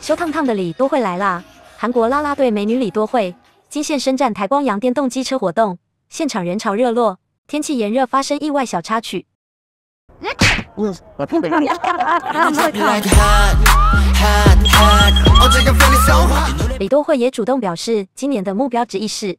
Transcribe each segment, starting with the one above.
小胖胖的李多惠来啦！韩国啦啦队美女李多惠今现身站台光阳电动机车活动，现场人潮热络，天气炎热发生意外小插曲。我我碰杯了。李多惠也主动表示，今年的目标之意是。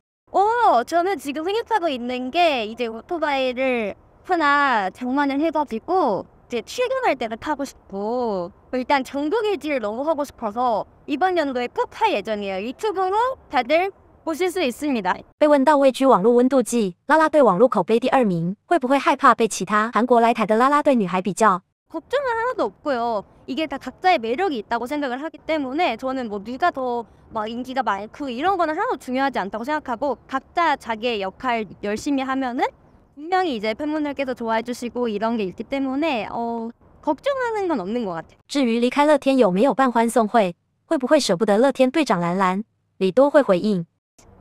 저는 지금 생각하고 있는 게 이제 오토바이를 하나 장만을 해가지고 이제 출근할 때는 타고 싶고 일단 전국일지를 너무 하고 싶어서 이번 연도에 꼭할 예정이에요. 유튜브로 다들 보실 수 있습니다. 被问到位居网络温度计，啦啦队网络口碑第二名，会不会害怕被其他韩国来台的啦啦队女孩比较？ 걱정은 하나도 없고요. 이게 다 각자의 매력이 있다고 생각을 하기 때문에 저는 뭐 누가 더 막 인기가 많고 이런 거는 하나도 중요하지 않다고 생각하고 각자 자기의 역할 열심히 하면은 분명히 이제 팬분들께서 좋아해 주시고 이런 게 있기 때문에 어 걱정하는 건 없는 것 같아요. 至于离开乐天有没有办欢送会，会不会舍不得乐天队长兰兰，李多会回应。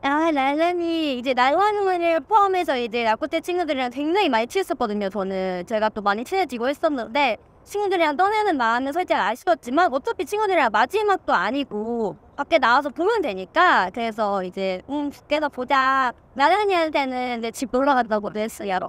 아, 랄란이 이제 나이와을 포함해서 이제 야구 때 친구들이랑 굉장히 많이 친했었거든요. 저는 제가 또 많이 친해지고 했었는데 친구들이랑 떠나는 마음은 살짝 아쉬웠지만 어차피 친구들이랑 마지막도 아니고 밖에 나와서 보면 되니까 그래서 이제 음 밖에서 보자. 나란이한테는 내집 놀러 간다고 그랬어요.